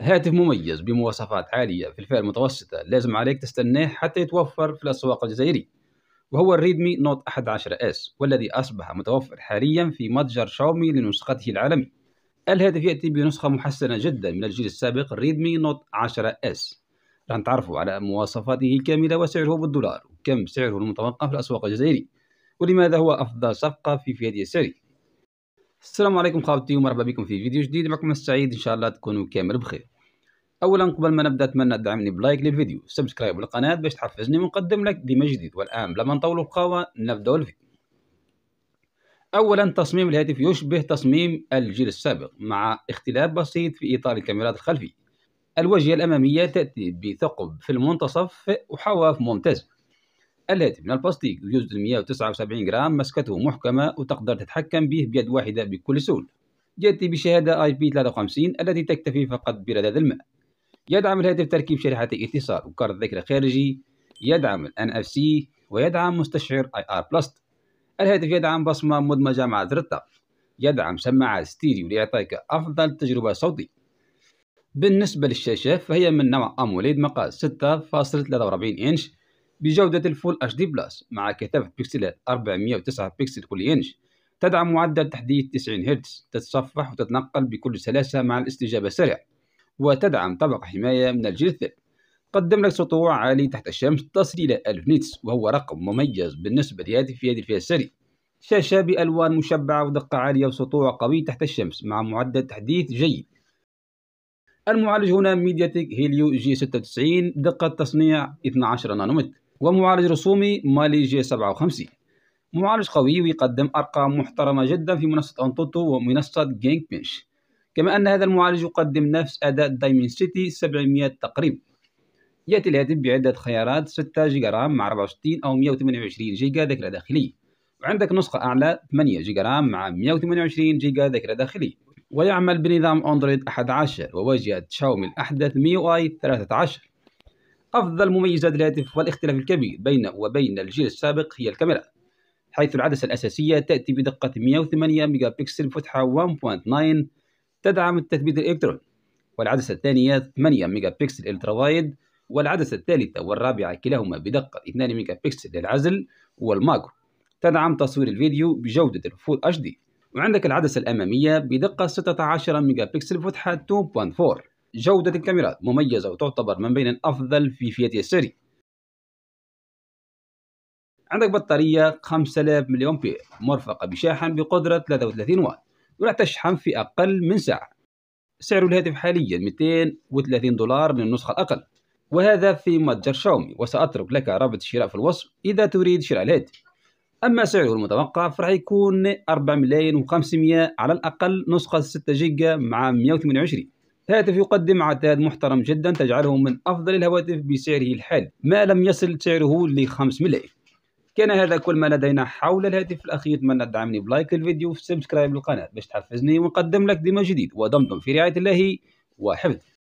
هاتف مميز بمواصفات عالية في الفئة المتوسطة لازم عليك تستناه حتى يتوفر في الأسواق الجزائرية وهو الريدمي نوت 11 اس والذي أصبح متوفر حاليا في متجر شاومي لنسخته العالمي الهاتف يأتي بنسخة محسنة جدا من الجيل السابق الريدمي نوت 10 اس راح تعرفوا على مواصفاته الكاملة وسعره بالدولار وكم سعره المتوقع في الأسواق الجزائرية ولماذا هو أفضل صفقة في هذه السعرية السلام عليكم خاوتي ومرحبا بكم في فيديو جديد معكم السعيد ان شاء الله تكونوا كامل بخير اولا قبل ما نبدا اتمنى تدعمني بلايك للفيديو سبسكرايب للقناه باش تحفزني ونقدم لك ديما جديد والان بلا ما نطولوا القهوه نبداو الفيديو اولا تصميم الهاتف يشبه تصميم الجيل السابق مع اختلاف بسيط في اطار الكاميرات الخلفيه الواجهه الاماميه تاتي بثقب في المنتصف وحواف ممتازه الهاتف من البلاستيك يوجد 179 جرام مسكته محكمة وتقدر تتحكم به بيد واحدة بكل سهولة يأتي بشهادة اي بي 53 التي تكتفي فقط برذاذ الماء يدعم الهاتف تركيب شريحة اتصال وكارت ذاكرة خارجي يدعم الـ NFC ويدعم مستشعر IR Plus. الهاتف يدعم بصمة مدمجة مع زر يدعم سماعات ستيريو ليعطيك أفضل تجربة صوتية بالنسبة للشاشة فهي من نوع أموليد مقاس 6.43 إنش بجودة الفول اتش دي بلس مع كثافة بكسلات 409 بكسل كل إنش تدعم معدل تحديث 90 هرتز تتصفح وتتنقل بكل سلاسة مع الاستجابة السريعة وتدعم طبقة حماية من الجلد الثاني قدم لك سطوع عالي تحت الشمس تصل إلى 1000 نيتس وهو رقم مميز بالنسبة لهذه في هذه الفئة السريعة شاشة بألوان مشبعة ودقة عالية وسطوع قوي تحت الشمس مع معدل تحديث جيد المعالج هنا تيك هيليو جي 96 دقة تصنيع 12 نانومتر ومعالج رسومي مالي جي 57 معالج قوي ويقدم أرقام محترمة جدا في منصة أنطوتو ومنصة جينك بنش كما أن هذا المعالج يقدم نفس أداء سيتي 700 تقريبا يأتي الهاتف بعدة خيارات 6 جيجا رام مع 64 أو 128 جيجا ذاكرة داخلية وعندك نسخة أعلى 8 جيجا رام مع 128 جيجا ذاكرة داخلية ويعمل بنظام أندرويد 11 وواجهة شاومي الأحدث ميو آي 13 أفضل مميزات الهاتف والاختلاف الكبير بينه وبين الجيل السابق هي الكاميرا حيث العدسة الأساسية تأتي بدقة 108 ميجا بكسل فتحة 1.9 تدعم التثبيت الإلكتروني والعدسة الثانية 8 ميجا بكسل الترا وايد والعدسة الثالثة والرابعة كلاهما بدقة 2 ميجا بكسل للعزل والماكرو تدعم تصوير الفيديو بجودة الفول اتش دي وعندك العدسة الأمامية بدقة 16 ميجا بكسل فتحة 2.4 جودة الكاميرات مميزة وتعتبر من بين الأفضل في فئة السري عندك بطارية 5000 ملي أمبير مرفقة بشاحن بقدرة 33 واط وراح تشحن في أقل من ساعة سعر الهاتف حاليا 230 دولار من النسخة الأقل وهذا في متجر شاومي وسأترك لك رابط الشراء في الوصف إذا تريد شراء الهاتف أما سعره المتوقع فراح يكون 4 ملايين و500 على الأقل نسخة 6 جيجا مع 128 هاتف يقدم عتاد محترم جدا تجعله من أفضل الهواتف بسعره الحالي ما لم يصل سعره ل 5 ملايين كان هذا كل ما لدينا حول الهاتف الأخير أتمنى تدعمني بلايك الفيديو وسبسكرايب للقناة باش تحفزني ونقدم لك ديما جديد ودمتم في رعاية الله وحفظ